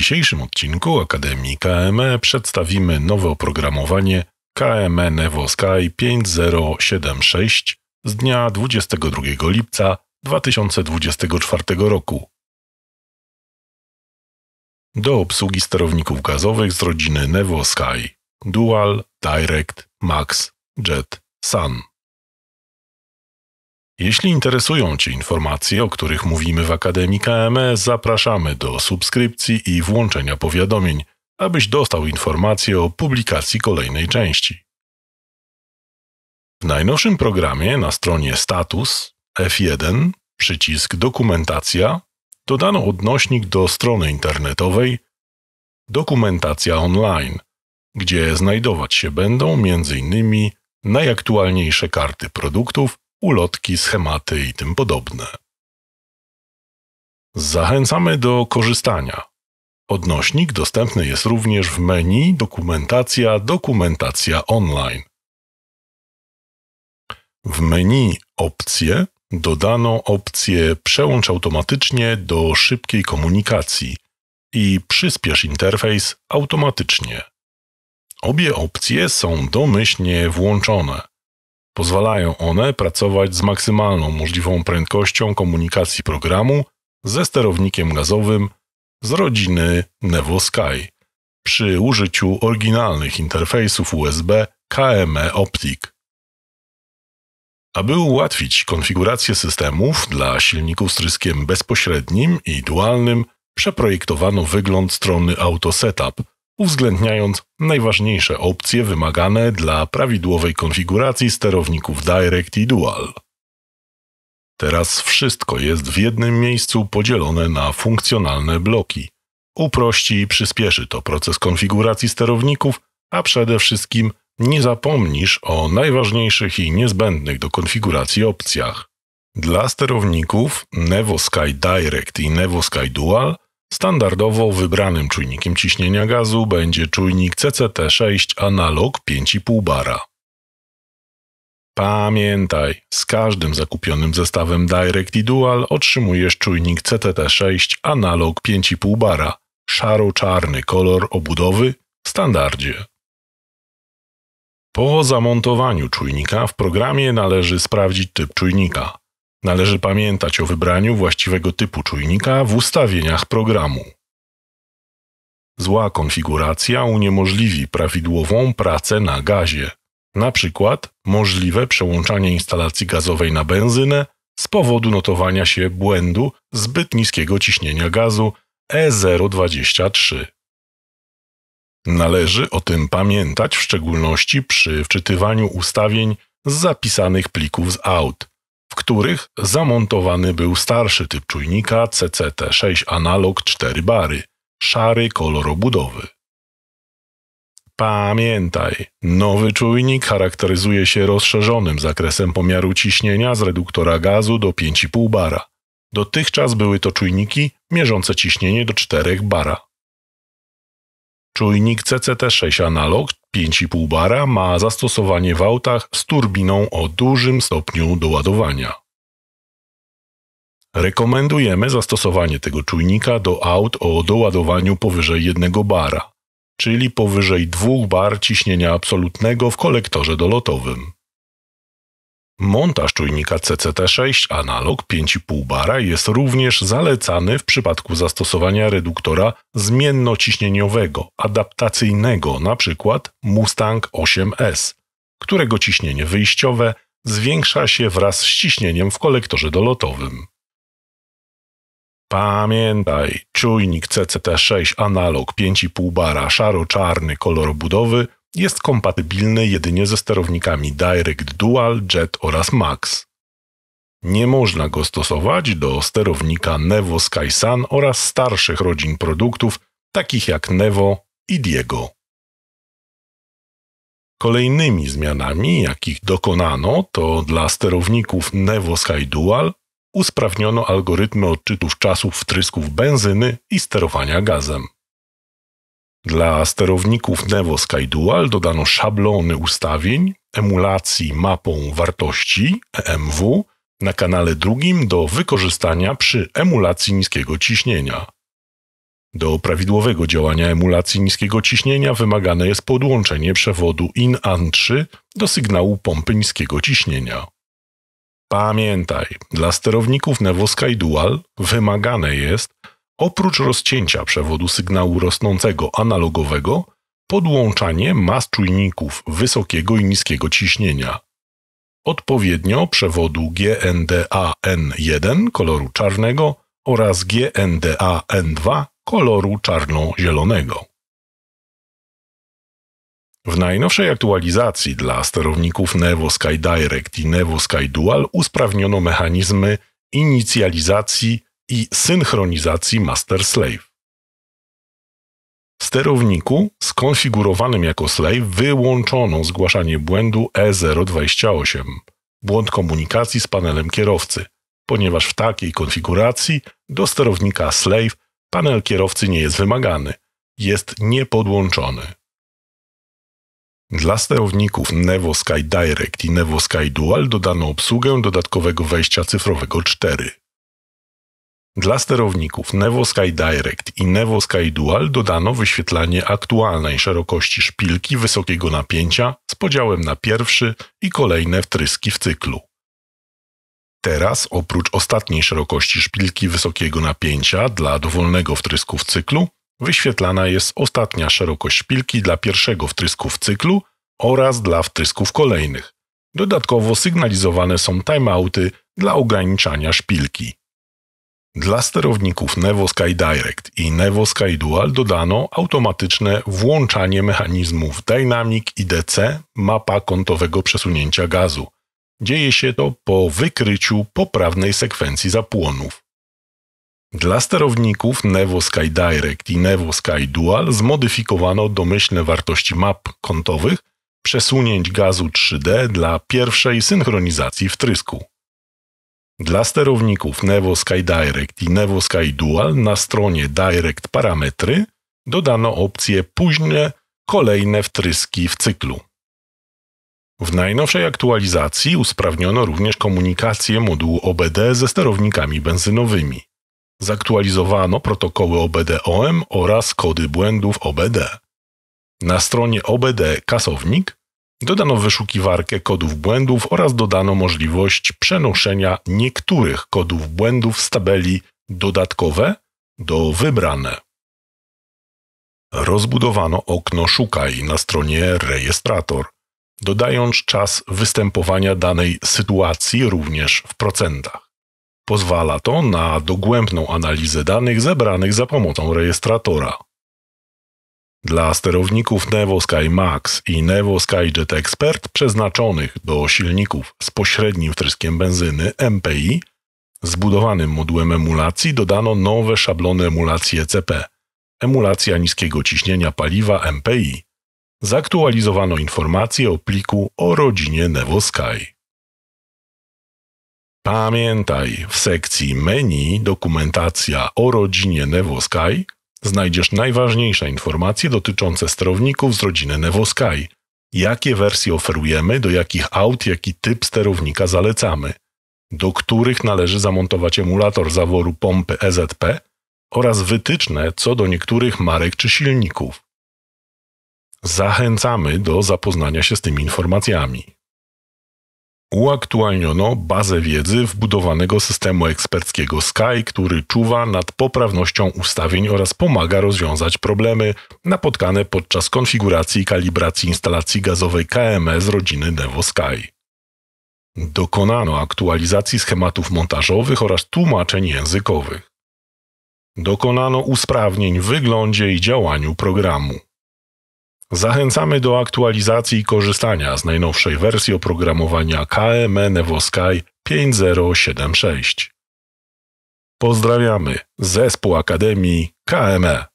dzisiejszym odcinku Akademii KME przedstawimy nowe oprogramowanie KME Nevo Sky 5076 z dnia 22 lipca 2024 roku. Do obsługi sterowników gazowych z rodziny Nevo Sky Dual Direct Max Jet Sun. Jeśli interesują Cię informacje, o których mówimy w Akademii KMS, zapraszamy do subskrypcji i włączenia powiadomień, abyś dostał informacje o publikacji kolejnej części. W najnowszym programie na stronie Status F1 przycisk Dokumentacja dodano odnośnik do strony internetowej Dokumentacja online, gdzie znajdować się będą m.in. najaktualniejsze karty produktów, ulotki, schematy i tym podobne. Zachęcamy do korzystania. Odnośnik dostępny jest również w menu Dokumentacja, Dokumentacja online. W menu Opcje dodano opcję Przełącz automatycznie do szybkiej komunikacji i Przyspiesz interfejs automatycznie. Obie opcje są domyślnie włączone. Pozwalają one pracować z maksymalną możliwą prędkością komunikacji programu ze sterownikiem gazowym z rodziny Nevo Sky przy użyciu oryginalnych interfejsów USB KME Optic. Aby ułatwić konfigurację systemów dla silników z tryskiem bezpośrednim i dualnym, przeprojektowano wygląd strony Auto Setup – uwzględniając najważniejsze opcje wymagane dla prawidłowej konfiguracji sterowników Direct i Dual. Teraz wszystko jest w jednym miejscu podzielone na funkcjonalne bloki. Uprości i przyspieszy to proces konfiguracji sterowników, a przede wszystkim nie zapomnisz o najważniejszych i niezbędnych do konfiguracji opcjach. Dla sterowników Nevo Sky Direct i Nevo Sky Dual – Standardowo wybranym czujnikiem ciśnienia gazu będzie czujnik CCT6 analog 5,5 bara. Pamiętaj, z każdym zakupionym zestawem Direct i Dual otrzymujesz czujnik CTT6 analog 5,5 bara, szaro-czarny kolor obudowy w standardzie. Po zamontowaniu czujnika w programie należy sprawdzić typ czujnika. Należy pamiętać o wybraniu właściwego typu czujnika w ustawieniach programu. Zła konfiguracja uniemożliwi prawidłową pracę na gazie. Na przykład możliwe przełączanie instalacji gazowej na benzynę z powodu notowania się błędu zbyt niskiego ciśnienia gazu E023. Należy o tym pamiętać w szczególności przy wczytywaniu ustawień z zapisanych plików z aut, w których zamontowany był starszy typ czujnika CCT6 analog 4 bary, szary kolor obudowy. Pamiętaj, nowy czujnik charakteryzuje się rozszerzonym zakresem pomiaru ciśnienia z reduktora gazu do 5,5 bara. Dotychczas były to czujniki mierzące ciśnienie do 4 bara. Czujnik CCT6 analog 5,5 bara ma zastosowanie w autach z turbiną o dużym stopniu doładowania. Rekomendujemy zastosowanie tego czujnika do aut o doładowaniu powyżej 1 bara, czyli powyżej 2 bar ciśnienia absolutnego w kolektorze dolotowym. Montaż czujnika CCT6 analog 5,5 bara jest również zalecany w przypadku zastosowania reduktora zmiennociśnieniowego, adaptacyjnego, np. Mustang 8S, którego ciśnienie wyjściowe zwiększa się wraz z ciśnieniem w kolektorze dolotowym. Pamiętaj, czujnik CCT6 analog 5,5 bara szaro-czarny kolor budowy jest kompatybilny jedynie ze sterownikami Direct Dual, Jet oraz Max. Nie można go stosować do sterownika Nevo Skysun oraz starszych rodzin produktów, takich jak Nevo i Diego. Kolejnymi zmianami, jakich dokonano, to dla sterowników Nevo Sky Dual usprawniono algorytmy odczytów czasów wtrysków benzyny i sterowania gazem. Dla sterowników Nevo SkyDual dodano szablony ustawień, emulacji mapą wartości EMW na kanale drugim do wykorzystania przy emulacji niskiego ciśnienia. Do prawidłowego działania emulacji niskiego ciśnienia wymagane jest podłączenie przewodu IN-AN3 do sygnału pompy niskiego ciśnienia. Pamiętaj, dla sterowników Nevo SkyDual wymagane jest Oprócz rozcięcia przewodu sygnału rosnącego analogowego, podłączanie ma z czujników wysokiego i niskiego ciśnienia. Odpowiednio przewodu gndan 1 koloru czarnego oraz gndan 2 koloru czarno-zielonego. W najnowszej aktualizacji dla sterowników Nevo Sky Direct i Nevo Sky Dual usprawniono mechanizmy inicjalizacji i synchronizacji master slave. W sterowniku skonfigurowanym jako slave wyłączono zgłaszanie błędu E028, błąd komunikacji z panelem kierowcy, ponieważ w takiej konfiguracji do sterownika slave panel kierowcy nie jest wymagany, jest niepodłączony. Dla sterowników Nevo Sky Direct i Nevo Sky Dual dodano obsługę dodatkowego wejścia cyfrowego 4. Dla sterowników Nevo Sky Direct i Nevo Sky Dual dodano wyświetlanie aktualnej szerokości szpilki wysokiego napięcia z podziałem na pierwszy i kolejne wtryski w cyklu. Teraz, oprócz ostatniej szerokości szpilki wysokiego napięcia dla dowolnego wtrysku w cyklu, wyświetlana jest ostatnia szerokość szpilki dla pierwszego wtrysku w cyklu oraz dla wtrysków kolejnych. Dodatkowo sygnalizowane są timeouty dla ograniczania szpilki. Dla sterowników Nevo Sky Direct i Nevo Sky Dual dodano automatyczne włączanie mechanizmów Dynamic i DC mapa kątowego przesunięcia gazu. Dzieje się to po wykryciu poprawnej sekwencji zapłonów. Dla sterowników Nevo Sky Direct i Nevo Sky Dual zmodyfikowano domyślne wartości map kątowych przesunięć gazu 3D dla pierwszej synchronizacji wtrysku. Dla sterowników Nevo Sky Direct i Nevo Sky Dual na stronie Direct Parametry dodano opcję Późne kolejne wtryski w cyklu. W najnowszej aktualizacji usprawniono również komunikację modułu OBD ze sterownikami benzynowymi. Zaktualizowano protokoły OBD-OM oraz kody błędów OBD. Na stronie OBD Kasownik Dodano wyszukiwarkę kodów błędów oraz dodano możliwość przenoszenia niektórych kodów błędów z tabeli dodatkowe do wybrane. Rozbudowano okno Szukaj na stronie Rejestrator, dodając czas występowania danej sytuacji również w procentach. Pozwala to na dogłębną analizę danych zebranych za pomocą rejestratora. Dla sterowników Nevo Sky Max i Nevo Sky Jet Expert przeznaczonych do silników z pośrednim wtryskiem benzyny MPI zbudowanym modułem emulacji dodano nowe szablony emulacji ECP emulacja niskiego ciśnienia paliwa MPI. Zaktualizowano informacje o pliku o rodzinie Nevo Sky. Pamiętaj, w sekcji menu dokumentacja o rodzinie Nevo Sky znajdziesz najważniejsze informacje dotyczące sterowników z rodziny Nevosky, jakie wersje oferujemy, do jakich aut, jaki typ sterownika zalecamy, do których należy zamontować emulator zaworu pompy EZP oraz wytyczne co do niektórych marek czy silników. Zachęcamy do zapoznania się z tymi informacjami. Uaktualniono bazę wiedzy wbudowanego systemu eksperckiego Sky, który czuwa nad poprawnością ustawień oraz pomaga rozwiązać problemy napotkane podczas konfiguracji i kalibracji instalacji gazowej KMS e rodziny Nevo Sky. Dokonano aktualizacji schematów montażowych oraz tłumaczeń językowych. Dokonano usprawnień w wyglądzie i działaniu programu. Zachęcamy do aktualizacji i korzystania z najnowszej wersji oprogramowania KME Nevosky 5076. Pozdrawiamy zespół Akademii KME.